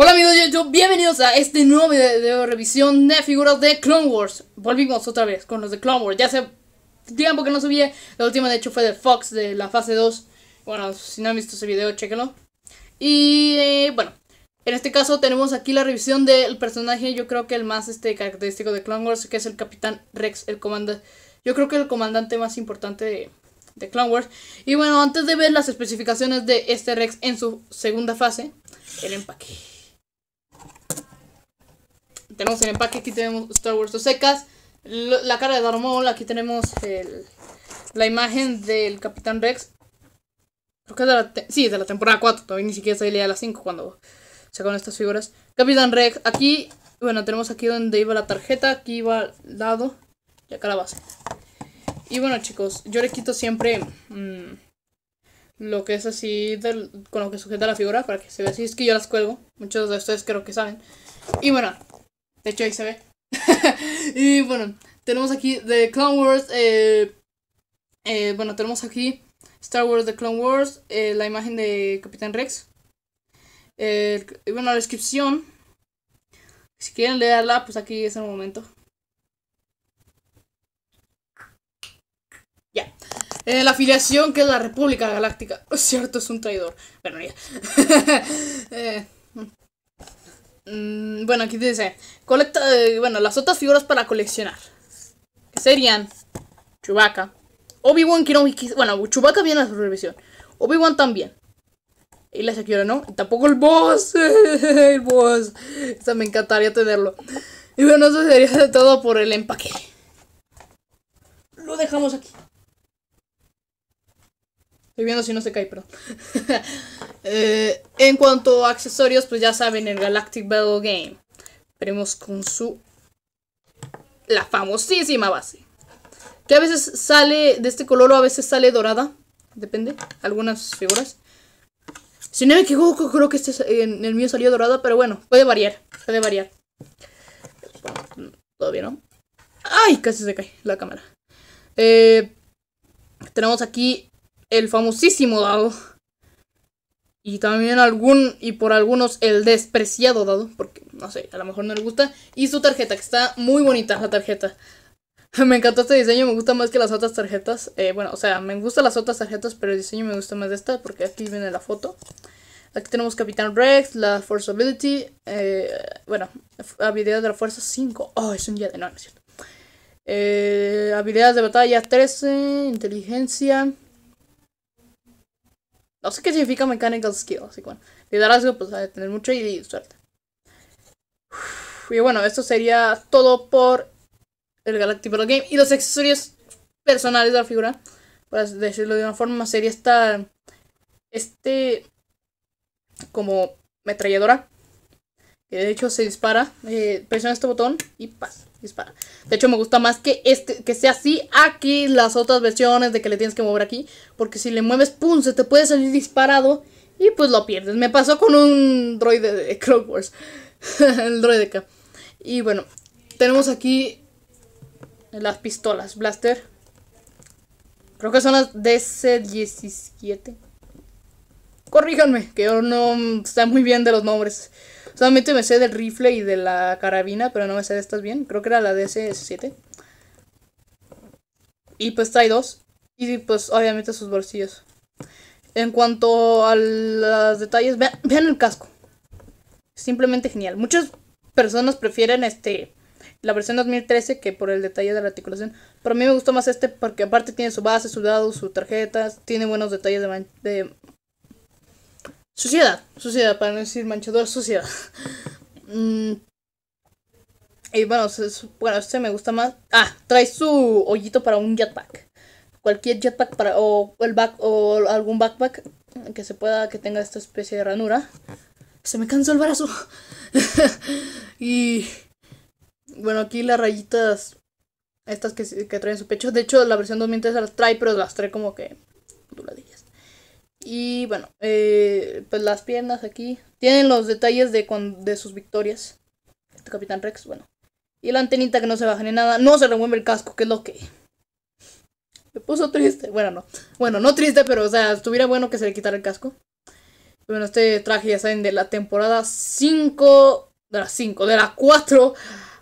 Hola amigos de YouTube, bienvenidos a este nuevo video de revisión de figuras de Clone Wars Volvimos otra vez con los de Clone Wars, ya hace tiempo que no subí La última de hecho fue de Fox, de la fase 2 Bueno, si no han visto ese video, chéquenlo Y eh, bueno, en este caso tenemos aquí la revisión del personaje Yo creo que el más este, característico de Clone Wars, que es el Capitán Rex El comandante, yo creo que el comandante más importante de Clone Wars Y bueno, antes de ver las especificaciones de este Rex en su segunda fase El empaque tenemos el empaque, aquí tenemos Star Wars o secas, la cara de Darth aquí tenemos el, la imagen del Capitán Rex. Creo que es de la, temporada 4, todavía ni siquiera salía a las 5 cuando sacaron estas figuras. Capitán Rex, aquí, bueno, tenemos aquí donde iba la tarjeta, aquí iba al lado y acá la base. Y bueno chicos, yo le quito siempre mm, lo que es así con lo que sujeta la figura para que se vea así. Es que yo las cuelgo, muchos de ustedes creo que saben. Y bueno, de hecho, ahí se ve. y bueno, tenemos aquí The Clone Wars. Eh, eh, bueno, tenemos aquí Star Wars The Clone Wars, eh, la imagen de Capitán Rex. y bueno, la descripción. Si quieren leerla, pues aquí es el momento. Ya. la afiliación que es la República Galáctica. Cierto, es un traidor. Pero ya. Mm. Mm, bueno, aquí dice, eh, bueno, las otras figuras para coleccionar. serían Chewbacca. Obi-Wan Kenobi, bueno, Chewbacca viene a su revisión. Obi-Wan también. Y la Shakira, ¿no? Y tampoco el boss. el boss. me encantaría tenerlo. Y bueno, eso sería todo por el empaque. Lo dejamos aquí. Estoy viendo si no se cae, pero. Eh, en cuanto a accesorios, pues ya saben, el Galactic Battle Game. Veremos con su. La famosísima base. Que a veces sale de este color o a veces sale dorada. Depende. Algunas figuras. Si no me equivoco, creo que este en el mío salió dorada, pero bueno, puede variar. Puede variar. Todavía no. ¡Ay! Casi se cae la cámara. Eh, tenemos aquí el famosísimo dado. Y también algún, y por algunos, el despreciado dado, porque no sé, a lo mejor no le gusta. Y su tarjeta, que está muy bonita la tarjeta. Me encantó este diseño, me gusta más que las otras tarjetas. Eh, bueno, o sea, me gustan las otras tarjetas, pero el diseño me gusta más de esta, porque aquí viene la foto. Aquí tenemos Capitán Rex, la Force Ability, eh, bueno, habilidad de la Fuerza 5. Oh, es un día de... No, no es cierto. Eh, habilidades de batalla 13, inteligencia, no sé qué significa mechanical skill, así que bueno. Liderazgo, pues va tener mucho y, suerte. y bueno, esto sería todo por el Galactic Battle Game. Y los accesorios personales de la figura, para decirlo de una forma, sería esta. Este. Como metralladora. Que de hecho se dispara. Eh, presiona este botón y pasa dispara. De hecho, me gusta más que este que sea así aquí las otras versiones de que le tienes que mover aquí. Porque si le mueves, ¡pum! se te puede salir disparado y pues lo pierdes. Me pasó con un droide de Clone Wars. el droide acá. Y bueno, tenemos aquí las pistolas. Blaster. Creo que son las DC-17. Corríjanme, que yo no sé muy bien de los nombres. Solamente me sé del rifle y de la carabina, pero no me sé de estas bien. Creo que era la DS-7. Y pues trae dos. Y pues obviamente sus bolsillos. En cuanto a los detalles, vean, el casco. Simplemente genial. Muchas personas prefieren este la versión 2013 que por el detalle de la articulación. Pero a mí me gustó más este porque aparte tiene su base, su dado, su tarjeta, tiene buenos detalles de Suciedad, suciedad, para no decir manchador, suciedad. Mm. Y bueno, bueno, este me gusta más. Ah, trae su hoyito para un jetpack. Cualquier jetpack para, o, el back, o algún backpack que se pueda, que tenga esta especie de ranura. Se me cansó el brazo. y bueno, aquí las rayitas, estas que, que traen su pecho. De hecho, la versión 2003 las trae, pero las trae como que duradillas. Y bueno, eh, pues las piernas aquí. Tienen los detalles de, de sus victorias. Este Capitán Rex, bueno. Y la antenita que no se baja ni nada. No se remueve el casco, que es lo que... Me puso triste. Bueno, no. Bueno, no triste, pero o sea, estuviera bueno que se le quitara el casco. Bueno, este traje ya saben de la temporada 5. De las 5, de la 4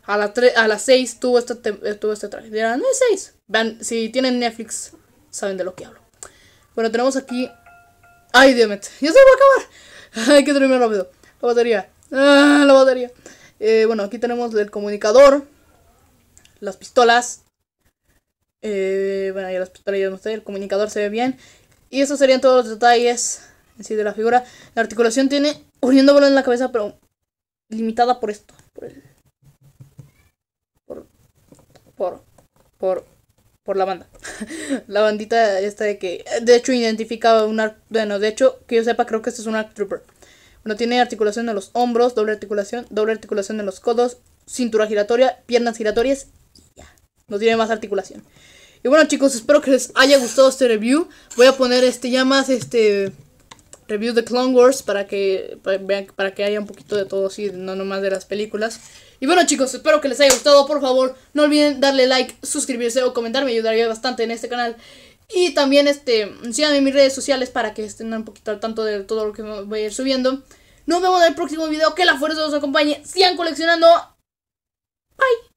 a la 3, a las 6 tuvo este, este traje. De no es 6. Vean, si tienen Netflix, saben de lo que hablo. Bueno, tenemos aquí Ay, Dios ya se va a acabar. Hay que terminar rápido. La batería. Ah, la batería. Eh, bueno, aquí tenemos el comunicador. Las pistolas. Eh, bueno, ya las pistolas ya no sé. El comunicador se ve bien. Y esos serían todos los detalles en sí de la figura. La articulación tiene uniendo balón en la cabeza, pero limitada por esto. Por, el, por, por, por la banda. la bandita esta de que, de hecho, identificaba un arc, bueno, de hecho, que yo sepa, creo que este es un arc trooper. Bueno, tiene articulación en los hombros, doble articulación, doble articulación en los codos, cintura giratoria, piernas giratorias y ya. No tiene más articulación. Y bueno, chicos, espero que les haya gustado este review. Voy a poner este ya más este review de Clone Wars para que vean para que haya un poquito de todo así, no nomás de las películas. Y bueno chicos, espero que les haya gustado, por favor, no olviden darle like, suscribirse o comentar, me ayudaría bastante en este canal. Y también este, síganme en mis redes sociales para que estén un poquito al tanto de todo lo que voy a ir subiendo. Nos vemos en el próximo video, que la fuerza los acompañe, sigan coleccionando. Bye.